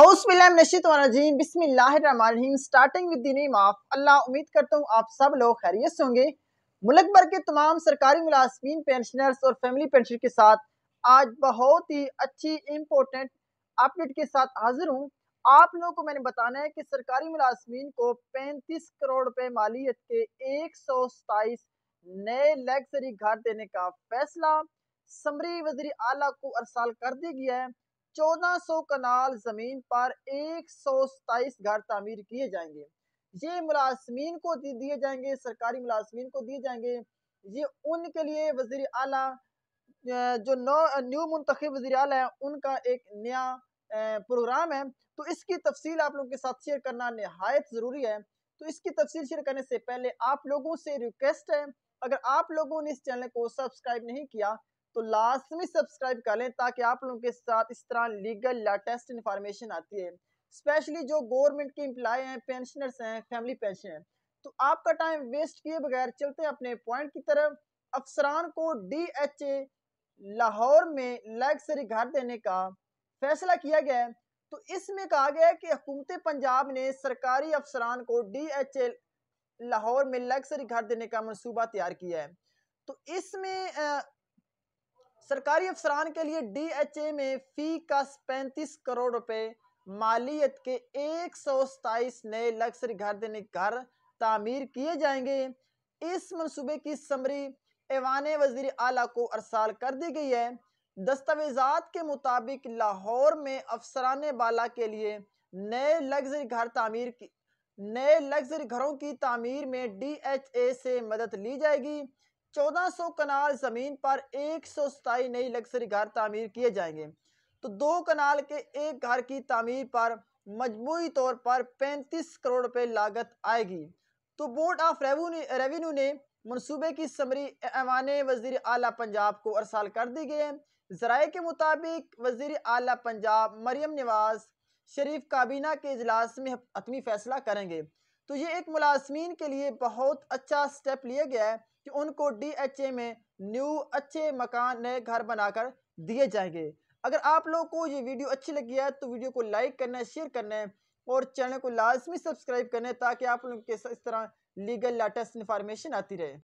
starting with name अल्लाह उम्मीद करता हूँ आप सब लोग खैरियत से होंगे मुल्क भर के तमाम सरकारी मुलाजमीन पेंशनर्स और फैमिली पेंशन के साथ आज बहुत ही अच्छी इम्पोर्टेंट अपडेट के साथ हाजिर हूँ आप लोगों को मैंने बताना है कि सरकारी मुलाजमीन को 35 करोड़ रुपए मालियत के एक नए लग्जरी घर देने का फैसला समरी वजरी आला को अरसाल कर दिया गया है चौदह सौ कनाल जमीन पर एक सौ सताईस घर तमीर किए जाएंगे ये मुलाजमीन को दिए जाएंगे सरकारी मुलाजमीन को दिए जाएंगे ये उनके लिए वजीर अला जो नौ न्यू मुंतब वजी अल है उनका एक नया प्रोग्राम है तो इसकी तफसील आप लोगों के साथ शेयर करना नहायत ज़रूरी है तो इसकी तफसील शेयर करने से पहले आप लोगों से रिक्वेस्ट है अगर आप लोगों ने इस चैनल को सब्सक्राइब नहीं किया तो लाजमी सब्सक्राइब कर लें ताकि आप लोगों के साथ इस तरह लीगल लेटेस्ट इन्फॉर्मेशन आती है स्पेशली जो गवर्नमेंट के इम्प्लाई हैं पेंशनर्स हैं फैमिली पेंशन है तो आपका टाइम वेस्ट किए बगैर चलते हैं अपने पॉइंट की तरफ अफसरान को डी एच ए लाहौर में लग्जरी घर देने का फैसला किया गया तो इसमें कहा गया कि हुकूमत पंजाब ने सरकारी अफसरान को डी एच ए लाहौर में लग्जरी घर देने का मनसूबा तैयार किया है तो इसमें सरकारी अफसरान के लिए डीएचए में फी का पैंतीस करोड़ रुपए मालियत के एक नए लक्सरी घर देने घर तामीर किए जाएंगे इस मनसूबे की समरी ऐवान वजीर अला को अरसाल कर दी गई है दस्तावेजात के मुताबिक लाहौर में अफसरान बाला के लिए नए लग्जरी घर तामीर की नए लग्जरी घरों की तामीर में डी एच ए से मदद ली जाएगी चौदह सौ कनाल ज़मीन पर एक सौ सताई नई लग्जरी घर तामीर किए जाएंगे तो दो कनाल के एक घर की तामीर पर मजमू तौर पर पैंतीस करोड़ रुपये लागत आएगी तो बोर्ड ऑफ रेवेन्यू रेवेन्यू ने मनसूबे की समरी ऐवान वजीर अली पंजाब को अरसाल कर दी गई है जराए के मुताबिक वजीर अली पंजाब मरियम नवाज शरीफ काबीना के अजलास में हतमी फैसला करेंगे तो ये एक मुलाजमीन के लिए बहुत अच्छा स्टेप लिया गया है कि उनको डी एच ए में न्यू अच्छे मकान नए घर बनाकर दिए जाएंगे अगर आप लोग को ये वीडियो अच्छी लगी है तो वीडियो को लाइक करना शेयर करना और चैनल को लाजमी सब्सक्राइब करना ताकि आप लोग के इस तरह लीगल लेटेस्ट इन्फॉर्मेशन आती रहे